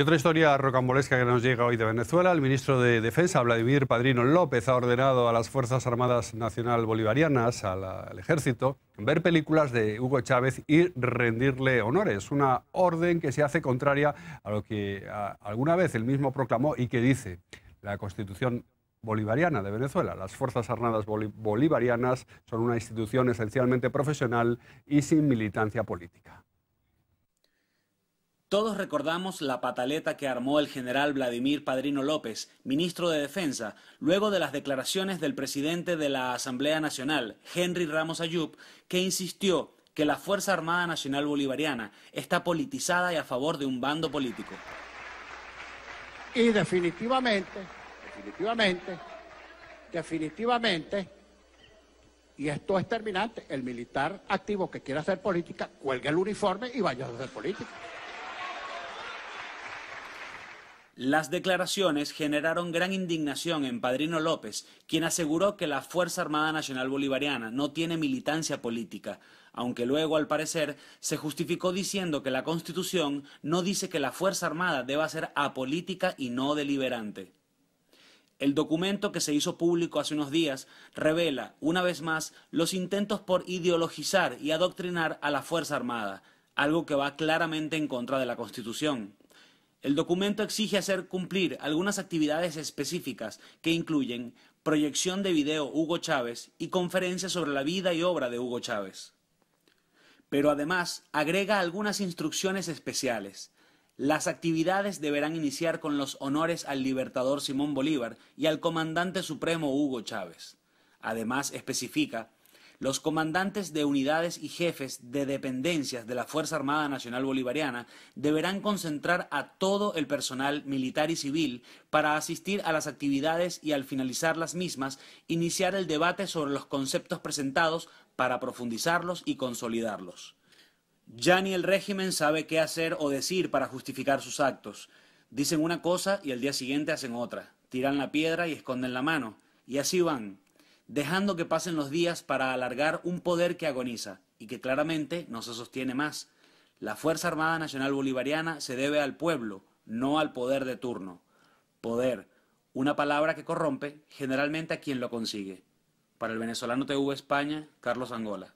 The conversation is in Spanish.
Y otra historia rocambolesca que nos llega hoy de Venezuela. El ministro de Defensa, Vladimir Padrino López, ha ordenado a las Fuerzas Armadas Nacional Bolivarianas, al ejército, ver películas de Hugo Chávez y rendirle honores. Una orden que se hace contraria a lo que alguna vez él mismo proclamó y que dice la Constitución bolivariana de Venezuela. Las Fuerzas Armadas Bolivarianas son una institución esencialmente profesional y sin militancia política. Todos recordamos la pataleta que armó el general Vladimir Padrino López, ministro de Defensa, luego de las declaraciones del presidente de la Asamblea Nacional, Henry Ramos Ayub, que insistió que la Fuerza Armada Nacional Bolivariana está politizada y a favor de un bando político. Y definitivamente, definitivamente, definitivamente, y esto es terminante, el militar activo que quiera hacer política, cuelga el uniforme y vaya a hacer política. Las declaraciones generaron gran indignación en Padrino López, quien aseguró que la Fuerza Armada Nacional Bolivariana no tiene militancia política, aunque luego, al parecer, se justificó diciendo que la Constitución no dice que la Fuerza Armada deba ser apolítica y no deliberante. El documento que se hizo público hace unos días revela, una vez más, los intentos por ideologizar y adoctrinar a la Fuerza Armada, algo que va claramente en contra de la Constitución. El documento exige hacer cumplir algunas actividades específicas que incluyen proyección de video Hugo Chávez y conferencias sobre la vida y obra de Hugo Chávez. Pero además agrega algunas instrucciones especiales. Las actividades deberán iniciar con los honores al libertador Simón Bolívar y al comandante supremo Hugo Chávez. Además especifica los comandantes de unidades y jefes de dependencias de la Fuerza Armada Nacional Bolivariana deberán concentrar a todo el personal militar y civil para asistir a las actividades y al finalizar las mismas iniciar el debate sobre los conceptos presentados para profundizarlos y consolidarlos. Ya ni el régimen sabe qué hacer o decir para justificar sus actos. Dicen una cosa y al día siguiente hacen otra. Tiran la piedra y esconden la mano. Y así van, dejando que pasen los días para alargar un poder que agoniza y que claramente no se sostiene más. La Fuerza Armada Nacional Bolivariana se debe al pueblo, no al poder de turno. Poder, una palabra que corrompe generalmente a quien lo consigue. Para el venezolano TV España, Carlos Angola.